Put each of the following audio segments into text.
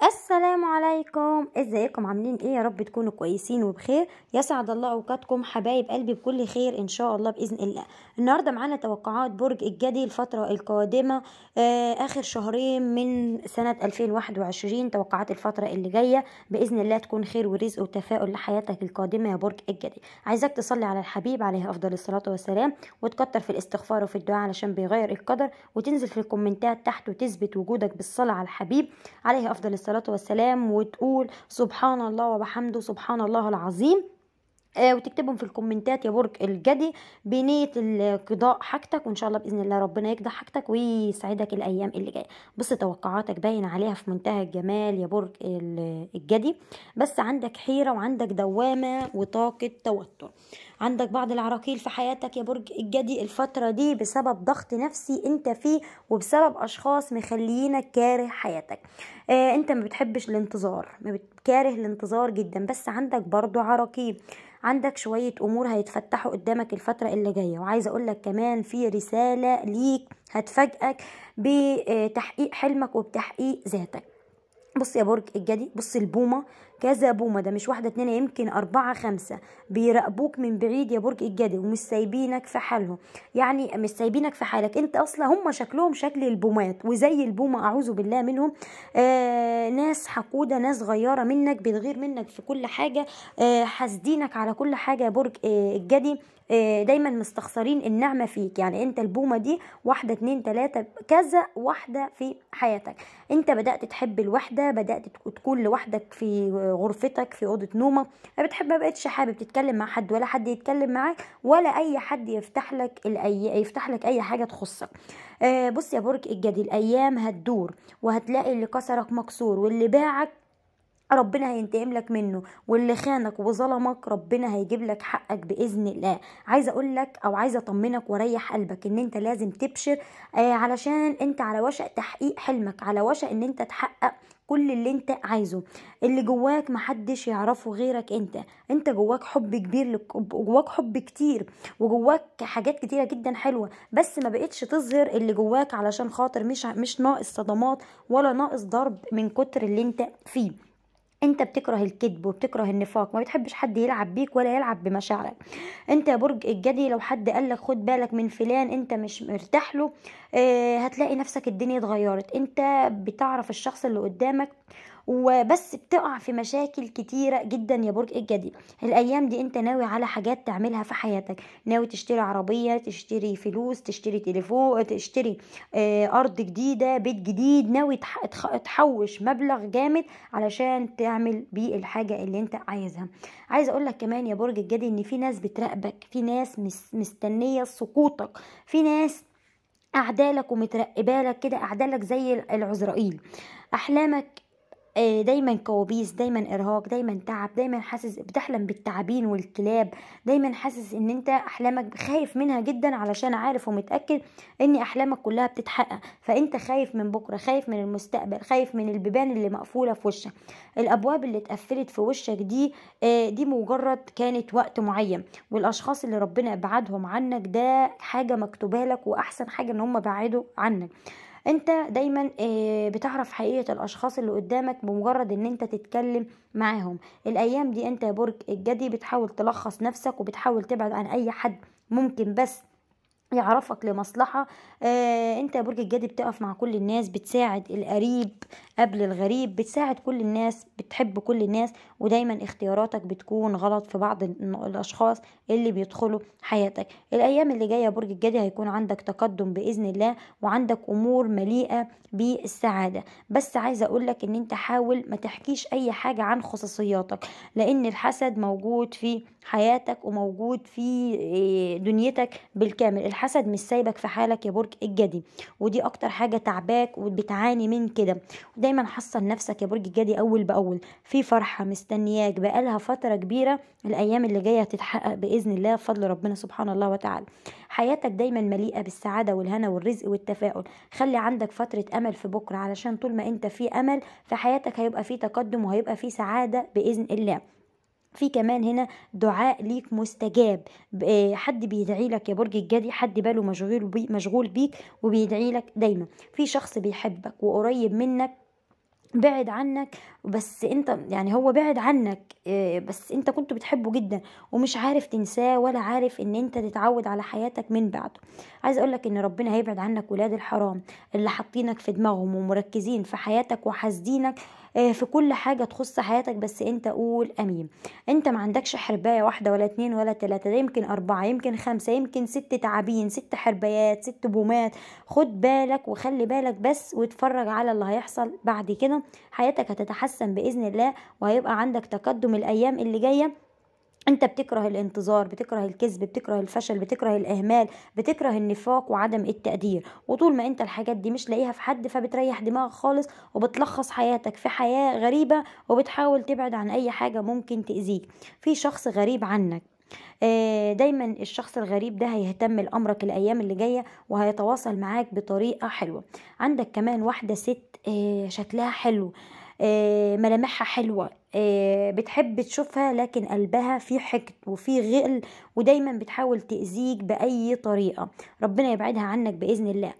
S. السلام عليكم ازيكم عاملين ايه يا رب تكونوا كويسين وبخير يسعد الله اوقاتكم حبايب قلبي بكل خير ان شاء الله باذن الله النهارده معانا توقعات برج الجدي الفتره القادمه آه اخر شهرين من سنه 2021 توقعات الفتره اللي جايه باذن الله تكون خير ورزق وتفاؤل لحياتك القادمه يا برج الجدي عايزاك تصلي على الحبيب عليه افضل الصلاه والسلام وتكتر في الاستغفار وفي الدعاء علشان بيغير القدر وتنزل في الكومنتات تحت وتثبت وجودك بالصلاه على الحبيب عليه افضل الصلاه والسلام والسلام وتقول سبحان الله وبحمده سبحان الله العظيم آه، وتكتبهم في الكومنتات يا برج الجدي بنية قضاء حاجتك وإن شاء الله بإذن الله ربنا يقضى حاجتك ويسعدك الأيام اللي جاية بص توقعاتك باين عليها في منتهى الجمال يا برج الجدي بس عندك حيرة وعندك دوامة وطاقة توتر عندك بعض العراقيل في حياتك يا برج الجدي الفترة دي بسبب ضغط نفسي انت فيه وبسبب أشخاص مخليينك كاره حياتك آه انت ما بتحبش الانتظار ما كاره الانتظار جدا بس عندك برضو عراقيل عندك شوية أمور هيتفتحوا قدامك الفترة اللي جاية وعايزة أقولك كمان في رسالة ليك هتفاجئك بتحقيق حلمك وبتحقيق ذاتك بص يا برج الجدي بص البومة كذبوا ما ده مش واحدة اتنين يمكن أربعة خمسة بيراقبوك من بعيد يا برج الجدي ومش سايبينك في حالهم يعني مش سايبينك في حالك أنت أصلا هم شكلهم شكل البومات وزي البومة أعوذ بالله منهم آه ناس حقودة ناس غيارة منك بتغير منك في كل حاجة آه حاسدينك على كل حاجة يا برج آه الجدي آه، دايما مستخسرين النعمه فيك يعني انت البومه دي واحده اتنين تلاته كذا واحده في حياتك انت بدات تحب الوحده بدات تكون لوحدك في غرفتك في اوضه نومك ما بتحب ما بقتش حابب تتكلم مع حد ولا حد يتكلم معاك ولا اي حد يفتح لك الأي... يفتح لك اي حاجه تخصك آه بص يا برج الجدي الايام هتدور وهتلاقي اللي كسرك مكسور واللي باعك ربنا هينتقم لك منه واللي خانك وظلمك ربنا هيجيب لك حقك باذن الله عايزه اقول لك او عايزه اطمنك واريح قلبك ان انت لازم تبشر آه علشان انت على وشك تحقيق حلمك على وشك ان انت تحقق كل اللي انت عايزه اللي جواك محدش يعرفه غيرك انت انت جواك حب كبير جواك حب كتير وجواك حاجات كتيره جدا حلوه بس ما بقتش تظهر اللي جواك علشان خاطر مش مش ناقص صدمات ولا ناقص ضرب من كتر اللي انت فيه انت بتكره الكذب وبتكره النفاق ما بتحبش حد يلعب بيك ولا يلعب بمشاعرك انت يا برج الجدي لو حد قال لك خد بالك من فلان انت مش مرتاح له اه هتلاقي نفسك الدنيا اتغيرت انت بتعرف الشخص اللي قدامك وبس بتقع في مشاكل كتيرة جدا يا برج الجدي الأيام دي أنت ناوي على حاجات تعملها في حياتك ناوي تشتري عربية تشتري فلوس تشتري تليفون تشتري آه، أرض جديدة بيت جديد ناوي تحوش مبلغ جامد علشان تعمل بيه الحاجة اللي أنت عايزها عايز أقولك كمان يا برج الجدي إن في ناس بتراقبك في ناس مستنية سقوطك في ناس أعدالك ومترقبالك كده أعدالك زي العزرائيل أحلامك آه، دايما كوابيس دايما ارهاق دايما تعب دايما حاسس بتحلم بالتعابين والكلاب دايما حاسس ان انت احلامك خايف منها جدا علشان عارف ومتاكد ان احلامك كلها بتتحقق فانت خايف من بكره خايف من المستقبل خايف من البيبان اللي مقفوله في وشك الابواب اللي اتقفلت في وشك دي آه، دي مجرد كانت وقت معين والاشخاص اللي ربنا ابعدهم عنك ده حاجه مكتوبه لك واحسن حاجه ان هم بعدوا عنك انت دايما آه، بتعرف حقيقة الاشخاص اللي قدامك بمجرد ان انت تتكلم معاهم الايام دي انت يا برج الجدي بتحاول تلخص نفسك وبتحاول تبعد عن اي حد ممكن بس يعرفك لمصلحة آه انت يا برج الجدي بتقف مع كل الناس بتساعد القريب قبل الغريب بتساعد كل الناس بتحب كل الناس ودايما اختياراتك بتكون غلط في بعض الاشخاص اللي بيدخلوا حياتك الايام اللي جاية برج الجدي هيكون عندك تقدم باذن الله وعندك امور مليئة بالسعادة بس عايزة اقولك ان انت حاول ما تحكيش اي حاجة عن خصوصياتك لان الحسد موجود في حياتك وموجود في آه، دنيتك بالكامل الحسد مش سايبك في حالك يا برج الجدي ودي اكتر حاجه تعباك وبتعاني من كده ودايما حصل نفسك يا برج الجدي اول باول في فرحه مستنياك بقالها فتره كبيره الايام اللي جايه هتتحقق باذن الله بفضل ربنا سبحانه الله وتعالى حياتك دايما مليئه بالسعاده والهنا والرزق والتفاؤل خلي عندك فتره امل في بكره علشان طول ما انت في امل في حياتك هيبقى في تقدم وهيبقى في سعاده باذن الله في كمان هنا دعاء ليك مستجاب آه، حد بيدعي لك يا برج الجدي حد باله مشغول بي مشغول بيك وبيدعي لك دايما في شخص بيحبك وقريب منك بعد عنك بس انت يعني هو بعد عنك آه، بس انت كنت بتحبه جدا ومش عارف تنساه ولا عارف ان انت تتعود على حياتك من بعده عايز اقولك ان ربنا هيبعد عنك ولاد الحرام اللي حاطينك في دماغهم ومركزين في حياتك وحاسدينك آه، في كل حاجه تخص حياتك بس انت قول امين انت ما عندكش حربايه واحده ولا اتنين ولا تلاته ده يمكن اربعه يمكن خمسه يمكن ست تعابين ست حربايات ست بومات خد بالك وخلي بالك بس واتفرج على اللي هيحصل بعد كده حياتك هتتحسن باذن الله وهيبقى عندك تقدم الايام اللي جايه انت بتكره الانتظار بتكره الكذب بتكره الفشل بتكره الاهمال بتكره النفاق وعدم التقدير وطول ما انت الحاجات دي مش لاقيها في حد فبتريح دماغك خالص وبتلخص حياتك في حياة غريبة وبتحاول تبعد عن اي حاجة ممكن تأذيك في شخص غريب عنك آه، دايما الشخص الغريب ده هيهتم لأمرك الأيام اللي جاية وهيتواصل معاك بطريقة حلوة عندك كمان واحدة ست آه، شكلها حلو آه، ملامحها حلوة آه، بتحب تشوفها لكن قلبها في حقد وفي غل ودايما بتحاول تأذيك بأي طريقة ربنا يبعدها عنك بإذن الله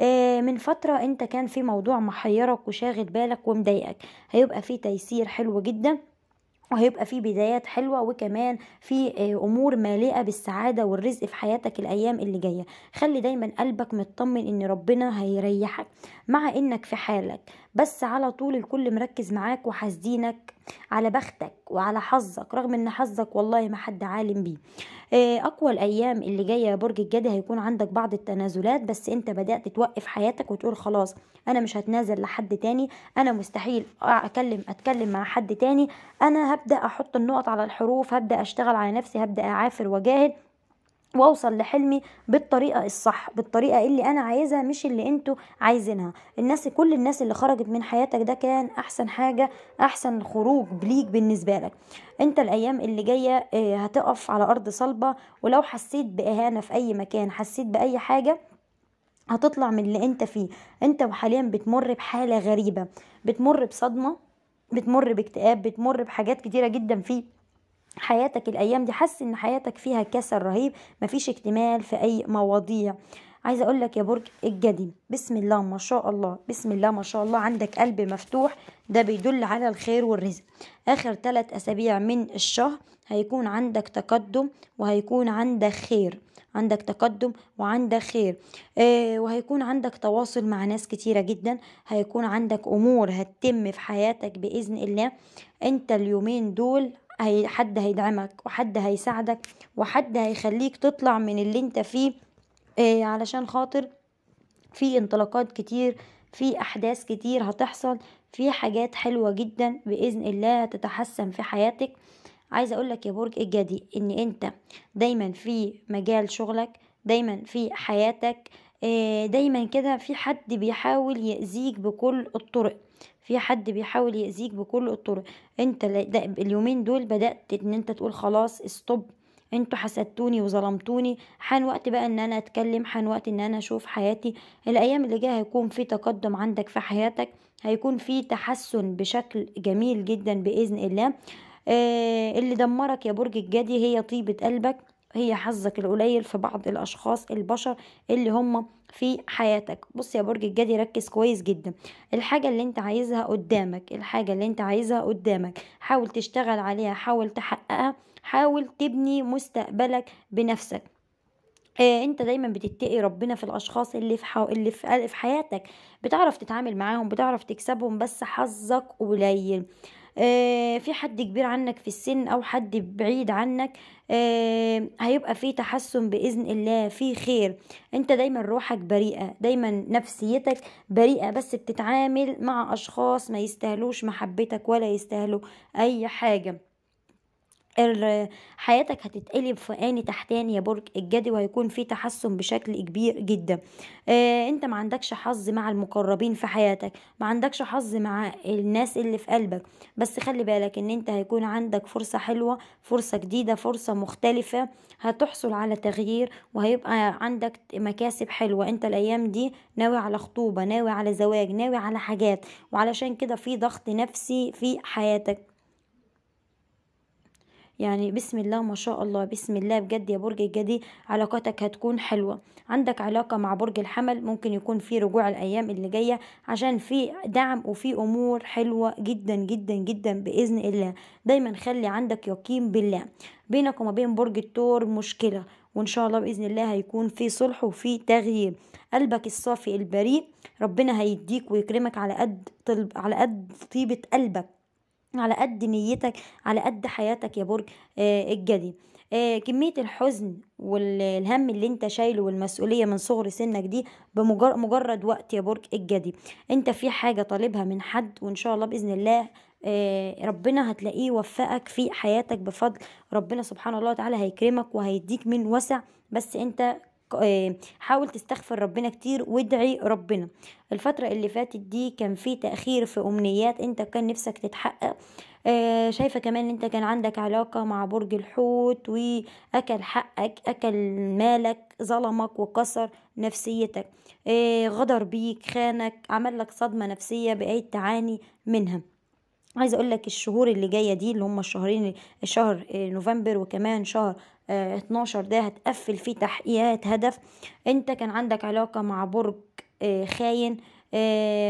آه، من فترة انت كان في موضوع محيرك وشاغل بالك ومضايقك هيبقى في تيسير حلو جدا وهيبقى في بدايات حلوة وكمان في آه، أمور مليئة بالسعادة والرزق في حياتك الأيام اللي جاية خلي دايما قلبك مطمن إن ربنا هيريحك مع انك في حالك بس على طول الكل مركز معاك وحاسدينك على بختك وعلى حظك رغم ان حظك والله ما حد عالم بيه آه، اقوى الايام اللي جايه يا برج الجدي هيكون عندك بعض التنازلات بس انت بدات توقف حياتك وتقول خلاص انا مش هتنازل لحد تاني انا مستحيل اكلم اتكلم مع حد تاني انا هبدا احط النقط على الحروف هبدا اشتغل على نفسي هبدا اعافر واجاهد واوصل لحلمي بالطريقه الصح بالطريقه اللي انا عايزها مش اللي انتوا عايزينها الناس كل الناس اللي خرجت من حياتك ده كان احسن حاجه احسن خروج ليك بالنسبه لك انت الايام اللي جايه آه، هتقف على ارض صلبه ولو حسيت باهانه في اي مكان حسيت باي حاجه هتطلع من اللي انت فيه انت حاليا بتمر بحاله غريبه بتمر بصدمه بتمر باكتئاب بتمر بحاجات كتيره جدا فيه حياتك الايام دي حاسس ان حياتك فيها كسل رهيب مفيش اكتمال في اي مواضيع عايزه اقول لك يا برج الجدي بسم الله ما شاء الله بسم الله ما شاء الله عندك قلب مفتوح ده بيدل على الخير والرزق اخر ثلاث اسابيع من الشهر هيكون عندك تقدم وهيكون عندك خير عندك تقدم وعندك خير آه وهيكون عندك تواصل مع ناس كتيرة جدا هيكون عندك أمور هتتم في حياتك بإذن الله أنت اليومين دول هي حد هيدعمك وحد هيساعدك وحد هيخليك تطلع من اللي انت فيه إيه علشان خاطر في انطلاقات كتير في احداث كتير هتحصل في حاجات حلوة جدا بإذن الله هتتحسن في حياتك عايزة اقولك يا برج الجدي ان انت دايما في مجال شغلك دايما في حياتك آه، دايما كده في حد بيحاول يأذيك بكل الطرق في حد بيحاول يأذيك بكل الطرق انت اليومين دول بدأت ان انت تقول خلاص استوب انتوا حسدتوني وظلمتوني حان وقت بقى ان انا اتكلم حان وقت ان انا اشوف حياتي الايام اللي جايه هيكون في تقدم عندك في حياتك هيكون في تحسن بشكل جميل جدا باذن الله آه اللي دمرك يا برج الجدي هي طيبه قلبك هي حظك القليل في بعض الاشخاص البشر اللي هم في حياتك بص يا برج الجدي ركز كويس جدا الحاجة اللي انت عايزها قدامك الحاجة اللي انت عايزها قدامك حاول تشتغل عليها حاول تحققها حاول تبني مستقبلك بنفسك إيه انت دايما بتتقي ربنا في الاشخاص اللي في حو... اللي في... في حياتك بتعرف تتعامل معاهم بتعرف تكسبهم بس حظك قليل آه، في حد كبير عنك في السن او حد بعيد عنك آه، هيبقى في تحسن باذن الله في خير انت دايما روحك بريئه دايما نفسيتك بريئه بس بتتعامل مع اشخاص ما يستاهلوش محبتك ولا يستاهلوا اي حاجه حياتك هتتقلب فوقاني تحتاني يا برج الجدي وهيكون في تحسن بشكل كبير جدا آه انت ما عندكش حظ مع المقربين في حياتك ما عندكش حظ مع الناس اللي في قلبك بس خلي بالك ان انت هيكون عندك فرصة حلوة فرصة جديدة فرصة مختلفة هتحصل على تغيير وهيبقى عندك مكاسب حلوة انت الايام دي ناوي على خطوبة ناوي على زواج ناوي على حاجات وعلشان كده في ضغط نفسي في حياتك يعني بسم الله ما شاء الله بسم الله بجد يا برج الجدي علاقاتك هتكون حلوة عندك علاقة مع برج الحمل ممكن يكون في رجوع الأيام اللي جاية عشان في دعم وفي أمور حلوة جدا جدا جدا بإذن الله دايما خلي عندك يقين بالله بينك وما بين برج التور مشكلة وإن شاء الله بإذن الله هيكون في صلح وفي تغيير قلبك الصافي البريء ربنا هيديك ويكرمك على قد طلب على قد طيبة قلبك على قد نيتك على قد حياتك يا برج آه، الجدي آه، كمية الحزن والهم اللي انت شايله والمسؤولية من صغر سنك دي بمجرد وقت يا برج الجدي انت في حاجة طالبها من حد وان شاء الله بإذن الله آه، ربنا هتلاقيه وفقك في حياتك بفضل ربنا سبحانه الله تعالى هيكرمك وهيديك من وسع بس انت آه، حاول تستغفر ربنا كتير وادعي ربنا الفترة اللي فاتت دي كان في تأخير في أمنيات انت كان نفسك تتحقق آه، شايفة كمان ان انت كان عندك علاقة مع برج الحوت واكل حقك اكل مالك ظلمك وكسر نفسيتك آه، غدر بيك خانك عمل لك صدمة نفسية بقيت تعاني منها عايزه اقول لك الشهور اللي جايه دي اللي هم الشهرين شهر آه، نوفمبر وكمان شهر 12 آه، ده هتقفل فيه تحقيقات هدف انت كان عندك علاقه مع برج آه، خاين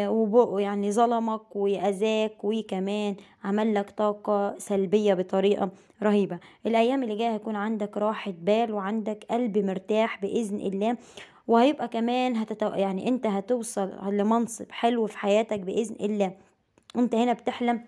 وبقه يعني ظلمك وأذاك وكمان عمل لك طاقة سلبية بطريقة رهيبة الأيام اللي جاية هيكون عندك راحة بال وعندك قلب مرتاح بإذن الله وهيبقى كمان هتتو... يعني انت هتوصل لمنصب حلو في حياتك بإذن الله انت هنا بتحلم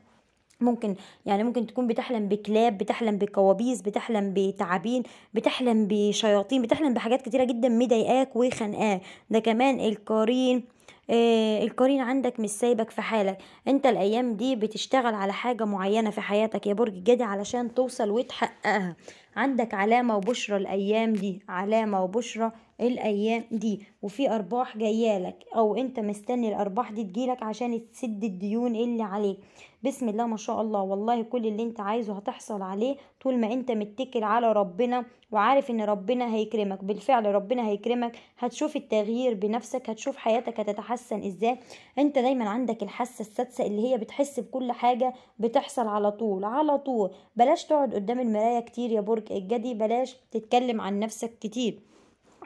ممكن يعني ممكن تكون بتحلم بكلاب بتحلم بكوابيس بتحلم بتعابين بتحلم بشياطين بتحلم بحاجات كتيره جدا مضايقاك وخانقاك ده كمان القرين آه القرين عندك مش سايبك في حالك انت الايام دي بتشتغل على حاجه معينه في حياتك يا برج الجدي علشان توصل وتحققها عندك علامه وبشرة الايام دي علامه وبشرة الايام دي وفي ارباح جايه لك او انت مستني الارباح دي تجيلك عشان تسد الديون اللي عليك بسم الله ما شاء الله والله كل اللي انت عايزه هتحصل عليه طول ما انت متكل على ربنا وعارف ان ربنا هيكرمك بالفعل ربنا هيكرمك هتشوف التغيير بنفسك هتشوف حياتك هتتحسن ازاي انت دايما عندك الحاسه السادسه اللي هي بتحس بكل حاجه بتحصل على طول على طول بلاش تقعد قدام المرايه كتير يا برج الجدي بلاش تتكلم عن نفسك كتير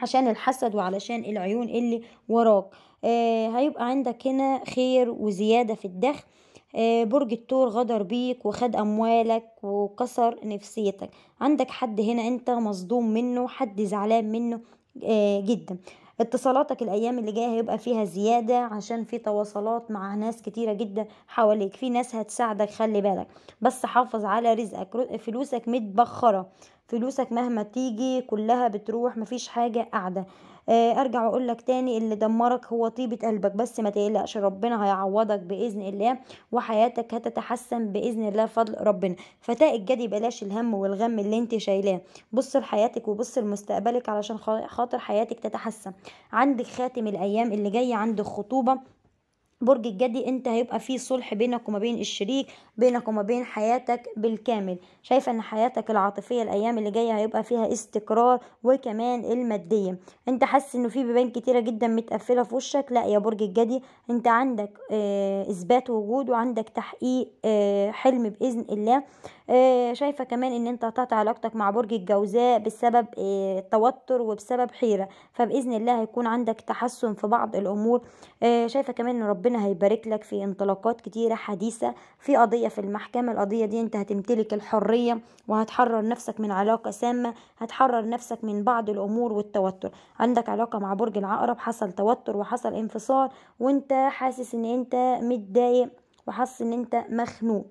عشان الحسد وعلشان العيون اللي وراك آه هيبقى عندك هنا خير وزيادة في الدخل آه، برج الثور غدر بيك وخد اموالك وكسر نفسيتك عندك حد هنا انت مصدوم منه حد زعلان منه آه، جدا اتصالاتك الايام اللي جايه هيبقى فيها زياده عشان في تواصلات مع ناس كتيره جدا حواليك في ناس هتساعدك خلي بالك بس حافظ على رزقك فلوسك متبخره فلوسك مهما تيجي كلها بتروح مفيش حاجه قاعده آه، ارجع واقول لك تاني اللي دمرك هو طيبه قلبك بس ما تقلقش ربنا هيعوضك باذن الله وحياتك هتتحسن باذن الله فضل ربنا فتاء الجدي بلاش الهم والغم اللي انت شايلاه بص لحياتك وبص لمستقبلك علشان خاطر حياتك تتحسن عندك خاتم الايام اللي جايه عندك خطوبه برج الجدي انت هيبقى في صلح بينك وما بين الشريك بينك وما بين حياتك بالكامل شايفه ان حياتك العاطفيه الايام اللي جايه هيبقى فيها استقرار وكمان الماديه انت حاسس انه في بيبان كتيره جدا متقفله في وشك لا يا برج الجدي انت عندك اه اثبات وجود وعندك تحقيق اه حلم باذن الله اه شايفه كمان ان انت قطعت علاقتك مع برج الجوزاء بسبب اه توتر وبسبب حيره فباذن الله هيكون عندك تحسن في بعض الامور اه شايفه كمان ان ربنا ربنا هيبارك لك في انطلاقات كتيرة حديثة في قضية في المحكمة القضية دي انت هتمتلك الحرية وهتحرر نفسك من علاقة سامة هتحرر نفسك من بعض الأمور والتوتر عندك علاقة مع برج العقرب حصل توتر وحصل انفصال وانت حاسس ان انت متضايق وحاسس ان انت مخنوق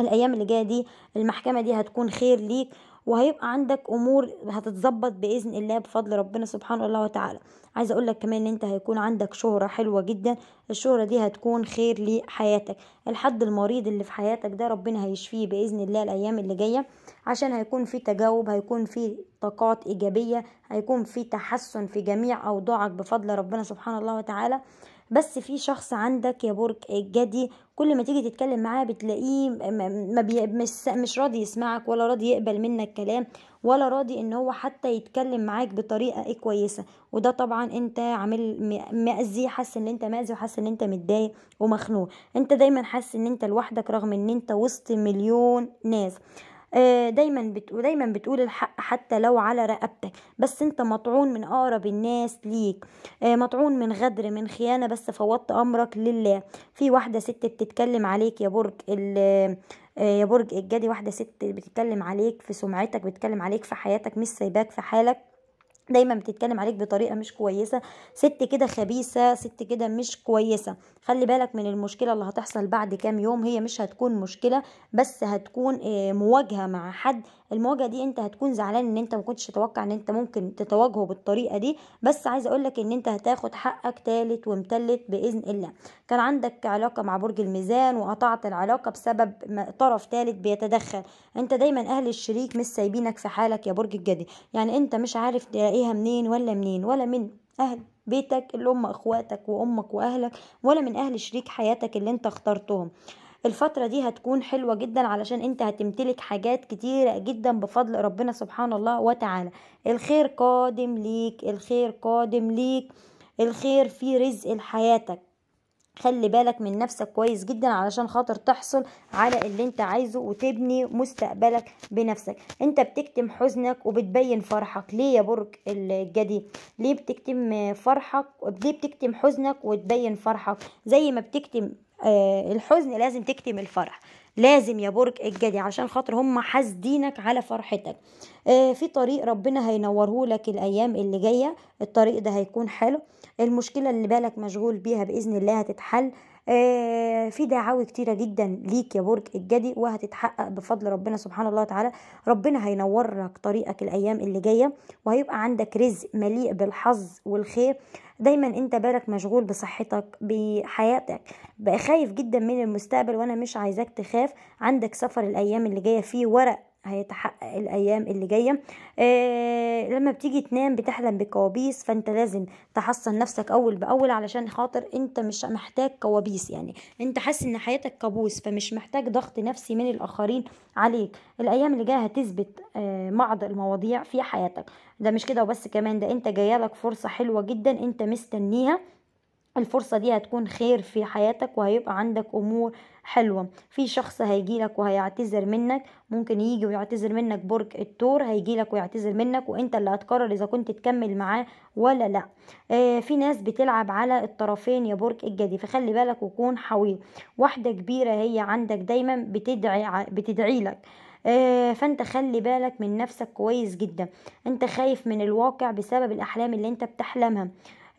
الايام اللي جايه دي المحكمه دي هتكون خير ليك وهيبقى عندك امور هتتظبط باذن الله بفضل ربنا سبحانه الله وتعالى عايزه اقول لك كمان ان انت هيكون عندك شهره حلوه جدا الشهره دي هتكون خير لحياتك الحد المريض اللي في حياتك ده ربنا هيشفيه باذن الله الايام اللي جايه عشان هيكون في تجاوب هيكون في طاقات ايجابيه هيكون في تحسن في جميع اوضاعك بفضل ربنا سبحانه الله وتعالى بس في شخص عندك يا برج الجدي كل ما تيجي تتكلم معاه بتلاقيه ما بي مش, مش راضي يسمعك ولا راضي يقبل منك كلام ولا راضي ان هو حتى يتكلم معاك بطريقه ايه كويسه وده طبعا انت عامل مأذي حاسس ان انت مأذي وحاسس ان انت متضايق ومخنوق انت دايما حاسس ان انت لوحدك رغم ان انت وسط مليون ناس آه، دايما بتقول دايما بتقول الحق حتى لو على رقبتك بس انت مطعون من اقرب الناس ليك آه، مطعون من غدر من خيانه بس فوضت امرك لله في واحده ست بتتكلم عليك يا برج آه، يا برج الجدي واحده ست بتتكلم عليك في سمعتك بتتكلم عليك في حياتك مش سايباك في حالك دايما بتتكلم عليك بطريقه مش كويسه ست كده خبيثه ست كده مش كويسه خلي بالك من المشكله اللي هتحصل بعد كام يوم هي مش هتكون مشكله بس هتكون آه، مواجهه مع حد المواجهه دي انت هتكون زعلان ان انت ما كنتش تتوقع ان انت ممكن تتواجهه بالطريقه دي بس عايزه اقولك ان انت هتاخد حقك تالت ومتلت باذن الله كان عندك علاقه مع برج الميزان وقطعت العلاقه بسبب طرف تالت بيتدخل انت دايما اهل الشريك مش سايبينك في حالك يا برج الجدي يعني انت مش عارف تلاقيها منين ولا منين ولا من اهل بيتك اللي هم اخواتك وامك واهلك ولا من اهل شريك حياتك اللي انت اخترتهم الفترة دي هتكون حلوة جدا علشان انت هتمتلك حاجات كتيرة جدا بفضل ربنا سبحان الله وتعالى الخير قادم ليك الخير قادم ليك الخير في رزق لحياتك خلي بالك من نفسك كويس جدا علشان خاطر تحصل على اللي انت عايزه وتبني مستقبلك بنفسك انت بتكتم حزنك وبتبين فرحك ليه يا برج الجدي ليه بتكتم فرحك ليه بتكتم حزنك وتبين فرحك زي ما بتكتم آه، الحزن لازم تكتم الفرح لازم يا برج الجدي عشان خاطر هم حاسدينك على فرحتك آه في طريق ربنا هينوره لك الايام اللي جايه الطريق ده هيكون حلو المشكله اللي بالك مشغول بيها باذن الله هتتحل آه، في دعاوي كتيرة جدا ليك يا برج الجدي وهتتحقق بفضل ربنا سبحانه الله وتعالى ربنا هينورك طريقك الأيام اللي جاية وهيبقى عندك رزق مليء بالحظ والخير دايما انت بالك مشغول بصحتك بحياتك بقى خايف جدا من المستقبل وانا مش عايزاك تخاف عندك سفر الايام اللي جايه فيه ورق هيتحقق الايام اللي جايه آه لما بتيجي تنام بتحلم بكوابيس فانت لازم تحصن نفسك اول باول علشان خاطر انت مش محتاج كوابيس يعني انت حاسس ان حياتك كابوس فمش محتاج ضغط نفسي من الاخرين عليك الايام اللي جايه هتثبت آه بعض المواضيع في حياتك ده مش كده وبس كمان ده انت جايلك فرصه حلوه جدا انت مستنيها الفرصة دي هتكون خير في حياتك وهيبقى عندك أمور حلوة في شخص هيجيلك وهيعتذر منك ممكن يجي ويعتذر منك برج التور هيجيلك ويعتذر منك وانت اللي هتقرر اذا كنت تكمل معاه ولا لا آه في ناس بتلعب على الطرفين يا برج الجدي فخلي بالك وكون حويل واحدة كبيرة هي عندك دايما بتدعي بتدعي لك آه فانت خلي بالك من نفسك كويس جدا انت خايف من الواقع بسبب الاحلام اللي انت بتحلمها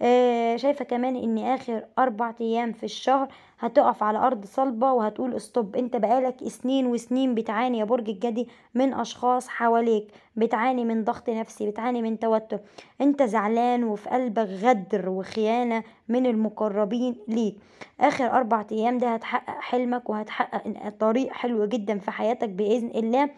آه، شايفة كمان ان اخر اربع ايام في الشهر هتقف على ارض صلبة وهتقول استوب انت بقالك سنين وسنين بتعاني يا برج الجدي من اشخاص حواليك بتعاني من ضغط نفسي بتعاني من توتر انت زعلان وفي قلبك غدر وخيانة من المقربين ليك اخر اربع ايام ده هتحقق حلمك وهتحقق طريق حلو جدا في حياتك باذن الله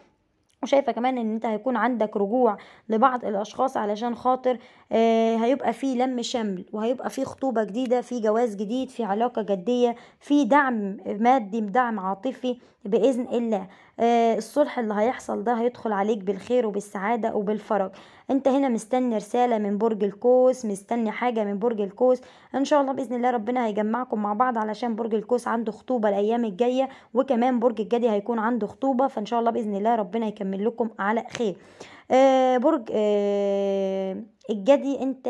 وشايفه كمان ان انت هيكون عندك رجوع لبعض الاشخاص علشان خاطر آه هيبقى في لم شمل وهيبقى في خطوبه جديده في جواز جديد في علاقه جديه في دعم مادي دعم عاطفي باذن الله آه، الصلح اللي هيحصل ده هيدخل عليك بالخير وبالسعاده وبالفرج انت هنا مستني رساله من برج القوس مستني حاجه من برج القوس ان شاء الله باذن الله ربنا هيجمعكم مع بعض علشان برج القوس عنده خطوبه الايام الجايه وكمان برج الجدي هيكون عنده خطوبه فان شاء الله باذن الله ربنا يكمل لكم على خير آه، برج آه، الجدي انت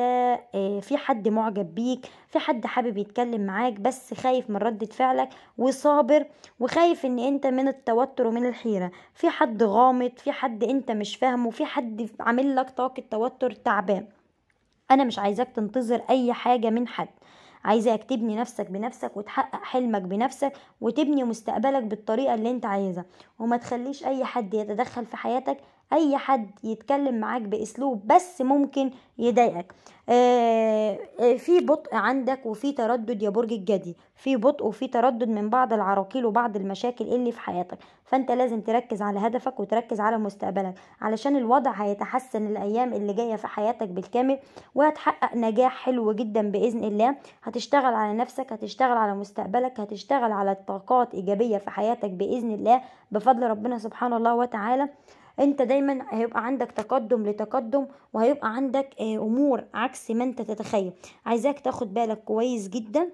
آه، في حد معجب بيك في حد حابب يتكلم معاك بس خايف من ردة فعلك وصابر وخايف ان انت من التوتر ومن الحيرة في حد غامض في حد انت مش فاهمه في حد عامل لك طاقة توتر تعبان انا مش عايزاك تنتظر اي حاجة من حد عايزاك تبني نفسك بنفسك وتحقق حلمك بنفسك وتبني مستقبلك بالطريقة اللي انت عايزها وما تخليش اي حد يتدخل في حياتك اي حد يتكلم معاك باسلوب بس ممكن يضايقك آه، آه، في بطء عندك وفي تردد يا برج الجدي في بطء وفي تردد من بعض العراقيل وبعض المشاكل اللي في حياتك فانت لازم تركز على هدفك وتركز على مستقبلك علشان الوضع هيتحسن الايام اللي جايه في حياتك بالكامل وهتحقق نجاح حلو جدا باذن الله هتشتغل على نفسك هتشتغل على مستقبلك هتشتغل على طاقات ايجابيه في حياتك باذن الله بفضل ربنا سبحانه الله وتعالى انت دايما هيبقى عندك تقدم لتقدم وهيبقى عندك آه، امور عكس ما انت تتخيل عايزاك تاخد بالك كويس جدا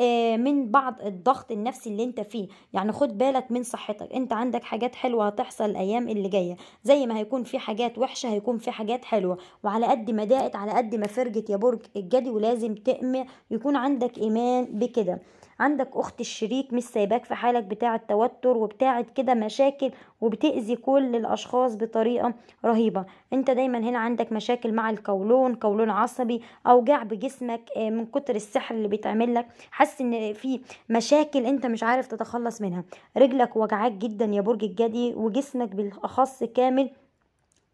آه، من بعض الضغط النفسي اللي انت فيه يعني خد بالك من صحتك انت عندك حاجات حلوة هتحصل الايام اللي جاية زي ما هيكون في حاجات وحشة هيكون في حاجات حلوة وعلى قد ما دقت على قد ما فرجت يا برج الجدي ولازم تأمن يكون عندك ايمان بكده عندك اخت الشريك مش سايباك في حالك بتاعه توتر وبتاعه كده مشاكل وبتاذي كل الاشخاص بطريقه رهيبه انت دايما هنا عندك مشاكل مع القولون قولون عصبي اوجاع بجسمك آه، من كتر السحر اللي بيتعمل لك حاسس ان في مشاكل انت مش عارف تتخلص منها رجلك وجعاك جدا يا برج الجدي وجسمك بالاخص كامل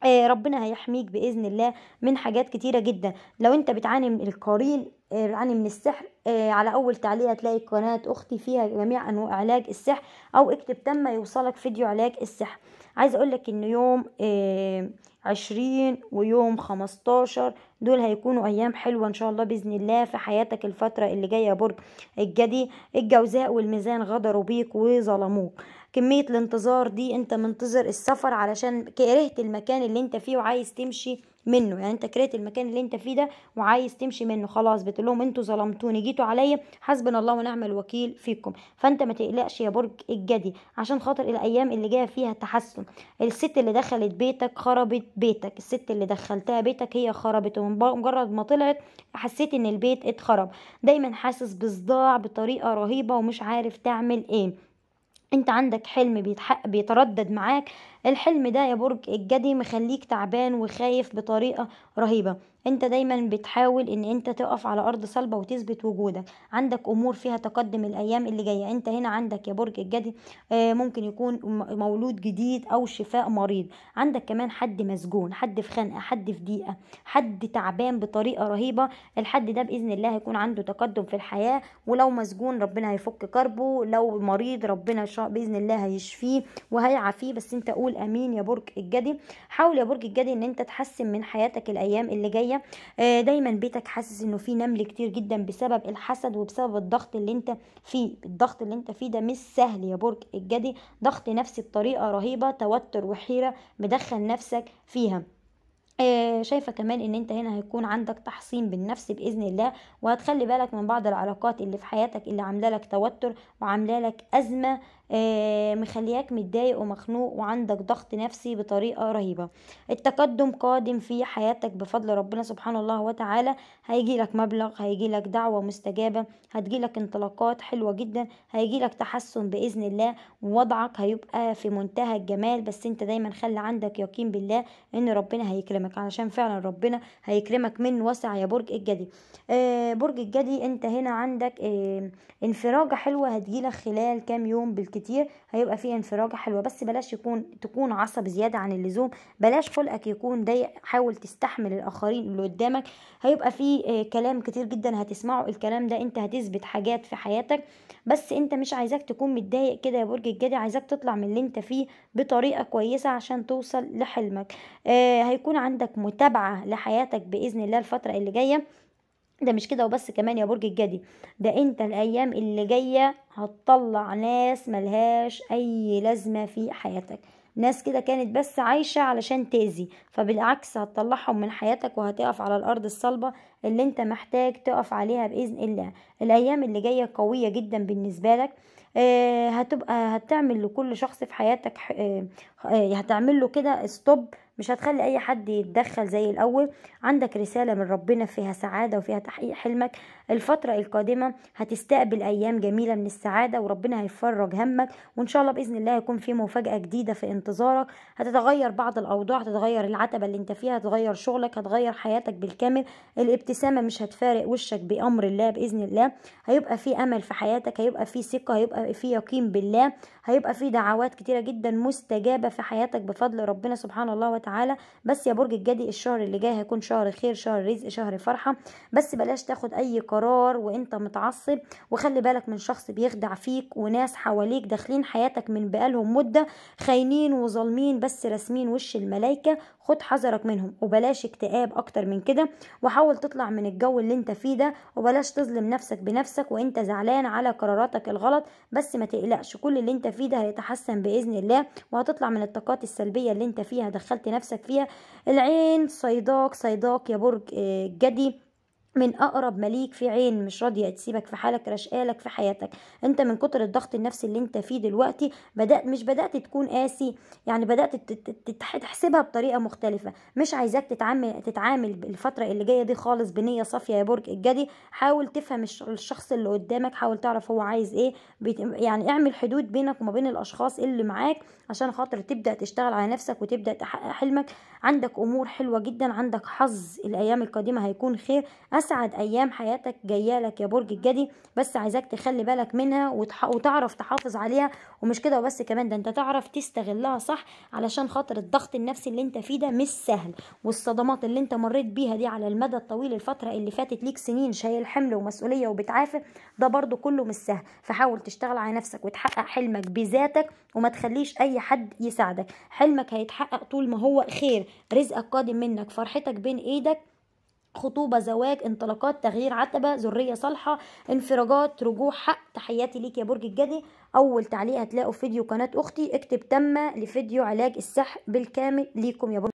آه، ربنا هيحميك باذن الله من حاجات كتيره جدا لو انت بتعاني من القرين بعاني آه، من السحر آه، على اول تعليق هتلاقي قناة اختي فيها جميع انواع علاج السحر او اكتب تم يوصلك فيديو علاج السحر عايز اقولك ان يوم آه، عشرين ويوم خمستاشر دول هيكونوا ايام حلوة ان شاء الله باذن الله في حياتك الفترة اللي جاية برج الجدي الجوزاء والميزان غدروا بيك وظلموك كمية الانتظار دي انت منتظر السفر علشان كرهت المكان اللي انت فيه وعايز تمشي منه يعني انت كرهت المكان اللي انت فيه ده وعايز تمشي منه خلاص بتقول لهم انتوا ظلمتوني جيتوا عليا حسبنا الله ونعم الوكيل فيكم فانت ما تقلقش يا برج الجدي عشان خاطر الايام اللي جايه فيها تحسن الست اللي دخلت بيتك خربت بيتك الست اللي دخلتها بيتك هي خربت ومجرد ما طلعت حسيت ان البيت اتخرب دايما حاسس بصداع بطريقه رهيبه ومش عارف تعمل ايه انت عندك حلم بيتردد معاك الحلم ده يا برج الجدي مخليك تعبان وخايف بطريقة رهيبة انت دايما بتحاول ان انت تقف على ارض صلبه وتثبت وجودك عندك امور فيها تقدم الايام اللي جايه انت هنا عندك يا برج الجدي آه، ممكن يكون مولود جديد او شفاء مريض عندك كمان حد مسجون حد في خنقه حد في ضيقه حد تعبان بطريقه رهيبه الحد ده باذن الله هيكون عنده تقدم في الحياه ولو مسجون ربنا هيفك كربه لو مريض ربنا باذن الله هيشفيه وهيعافيه بس انت قول امين يا برج الجدي حاول يا برج الجدي ان انت تحسن من حياتك الايام اللي جايه آه، دايما بيتك حاسس انه في نمل كتير جدا بسبب الحسد وبسبب الضغط اللي انت فيه الضغط اللي انت فيه ده مش سهل يا برج الجدي ضغط نفسي بطريقه رهيبه توتر وحيره مدخل نفسك فيها آه شايفة كمان ان انت هنا هيكون عندك تحصين بالنفس بإذن الله وهتخلي بالك من بعض العلاقات اللي في حياتك اللي عاملة لك توتر وعاملة لك أزمة آه، مخلياك متضايق ومخنوق وعندك ضغط نفسي بطريقة رهيبة التقدم قادم في حياتك بفضل ربنا سبحانه الله وتعالى هيجي لك مبلغ هيجي لك دعوة مستجابة هتجي لك انطلاقات حلوة جدا هيجي لك تحسن بإذن الله ووضعك هيبقى في منتهى الجمال بس انت دايما خلي عندك يقين بالله ان ربنا هيكرمك علشان فعلا ربنا هيكرمك من وسع يا برج الجدي آه، برج الجدي انت هنا عندك آه، انفراجة حلوة هتجيلك خلال كام يوم بالكتير كتير هيبقى فيه انفراجه حلوه بس بلاش يكون تكون عصب زياده عن اللزوم بلاش خلقك يكون ضيق حاول تستحمل الاخرين اللي قدامك هيبقى فيه آه، كلام كتير جدا هتسمعه الكلام ده انت هتثبت حاجات في حياتك بس انت مش عايزاك تكون متضايق كده يا برج الجدي عايزاك تطلع من اللي انت فيه بطريقه كويسه عشان توصل لحلمك آه، هيكون عندك متابعه لحياتك باذن الله الفتره اللي جايه ده مش كده وبس كمان يا برج الجدي ده انت الايام اللي جايه هتطلع ناس ملهاش اي لازمه في حياتك ناس كده كانت بس عايشه علشان تاذي فبالعكس هتطلعهم من حياتك وهتقف على الارض الصلبه اللي انت محتاج تقف عليها باذن الله الايام اللي جايه قويه جدا بالنسبه لك آه، هتبقى هتعمل لكل شخص في حياتك آه، آه، هتعمل له كده ستوب مش هتخلي اي حد يتدخل زي الاول عندك رسالة من ربنا فيها سعادة وفيها تحقيق حلمك الفترة القادمة هتستقبل أيام جميلة من السعادة وربنا هيفرج همك وإن شاء الله بإذن الله هيكون في مفاجأة جديدة في انتظارك هتتغير بعض الأوضاع هتتغير العتبة اللي أنت فيها هتغير شغلك هتغير حياتك بالكامل الابتسامة مش هتفارق وشك بأمر الله بإذن الله هيبقى في أمل في حياتك هيبقى في ثقة هيبقى في يقين بالله هيبقى في دعوات كتيرة جدا مستجابة في حياتك بفضل ربنا سبحان الله وتعالى بس يا برج الجدي الشهر اللي جاي هيكون شهر خير شهر رزق شهر فرحة بس بلاش تاخد أي قرار قرار وانت متعصب وخلي بالك من شخص بيخدع فيك وناس حواليك داخلين حياتك من بقالهم مدة خاينين وظالمين بس راسمين وش الملايكة خد حذرك منهم وبلاش اكتئاب اكتر من كده وحاول تطلع من الجو اللي انت فيه ده وبلاش تظلم نفسك بنفسك وانت زعلان على قراراتك الغلط بس ما تقلقش كل اللي انت فيه ده هيتحسن باذن الله وهتطلع من الطاقات السلبية اللي انت فيها دخلت نفسك فيها العين صيداك صيداك يا برج آه، جدي من اقرب مليك في عين مش راضيه تسيبك في حالك رشقالك في حياتك انت من كتر الضغط النفسي اللي انت فيه دلوقتي بدات مش بدات تكون قاسي يعني بدات تحسبها بطريقه مختلفه مش عايزاك تتعامل تتعامل الفتره اللي جايه دي خالص بنيه صافيه يا برج الجدي حاول تفهم الشخص اللي قدامك حاول تعرف هو عايز ايه يعني اعمل حدود بينك وما بين الاشخاص اللي معاك عشان خاطر تبدا تشتغل على نفسك وتبدا تحقق حلمك عندك امور حلوه جدا عندك حظ الايام القادمه هيكون خير أسعد أيام حياتك جاية لك يا برج الجدي بس عايزاك تخلي بالك منها وتعرف تحافظ عليها ومش كده وبس كمان ده أنت تعرف تستغلها صح علشان خاطر الضغط النفسي اللي أنت فيه ده مش سهل والصدمات اللي أنت مريت بيها دي على المدى الطويل الفترة اللي فاتت ليك سنين شايل حمل ومسؤولية وبتعافى ده برده كله مش سهل فحاول تشتغل على نفسك وتحقق حلمك بذاتك وما تخليش أي حد يساعدك حلمك هيتحقق طول ما هو خير رزقك قادم منك فرحتك بين إيدك خطوبة زواج انطلاقات تغيير عتبة ذرية صالحة انفراجات رجوع حق تحياتي ليك يا برج الجدي أول تعليق هتلاقوا في فيديو قناة أختي اكتب تم لفيديو علاج السحر بالكامل ليكم يا برج